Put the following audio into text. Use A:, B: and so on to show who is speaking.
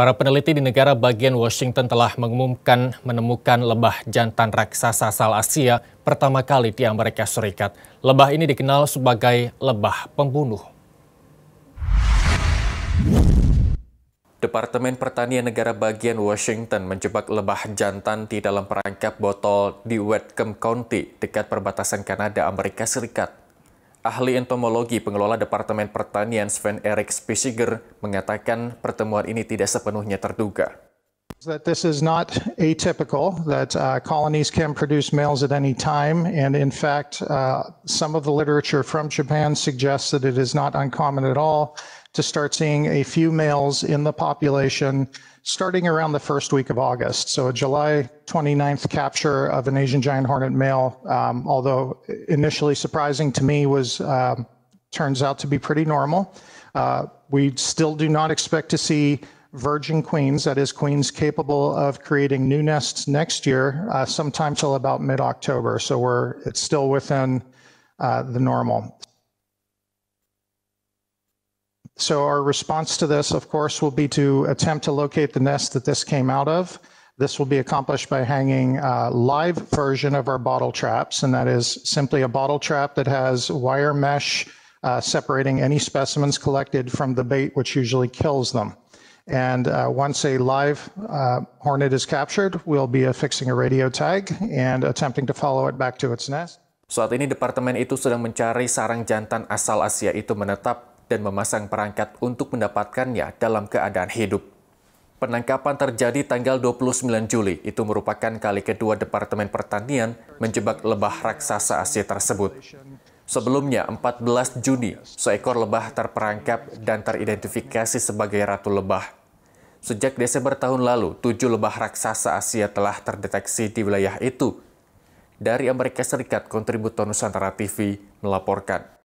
A: Para peneliti di negara bagian Washington telah mengumumkan menemukan lebah jantan raksasa asal Asia pertama kali di Amerika Serikat. Lebah ini dikenal sebagai lebah pembunuh. Departemen Pertanian Negara Bagian Washington menjebak lebah jantan di dalam perangkap botol di Whatcom County, dekat perbatasan Kanada, Amerika Serikat. Ahli entomologi pengelola Departemen Pertanian Sven Erik Spesiger mengatakan pertemuan ini tidak sepenuhnya terduga.
B: that this is not atypical, that uh, colonies can produce males at any time. And in fact, uh, some of the literature from Japan suggests that it is not uncommon at all to start seeing a few males in the population starting around the first week of August. So a July 29th capture of an Asian giant hornet male, um, although initially surprising to me, was um, turns out to be pretty normal. Uh, we still do not expect to see virgin queens, that is, queens capable of creating new nests next year, uh, sometime till about mid October. So we're, it's still within uh, the normal. So our response to this, of course, will be to attempt to locate the nest that this came out of. This will be accomplished by hanging a uh, live version of our bottle traps, and that is simply a bottle trap that has wire mesh uh, separating any specimens collected from the bait, which usually kills them. And uh, once a live uh, hornet is captured, we'll be affixing uh, a radio tag and attempting to follow it back to its nest.
A: Saat ini departemen itu sedang mencari sarang jantan asal Asia itu menetap dan memasang perangkat untuk mendapatkannya dalam keadaan hidup. Penangkapan terjadi tanggal 29 Juli. Itu merupakan kali kedua Departemen Pertanian menjebak lebah raksasa Asia tersebut. Sebelumnya, 14 Juni, seekor lebah terperangkap dan teridentifikasi sebagai ratu lebah. Sejak Desember tahun lalu, tujuh lebah raksasa Asia telah terdeteksi di wilayah itu. Dari Amerika Serikat, kontributor Nusantara TV melaporkan.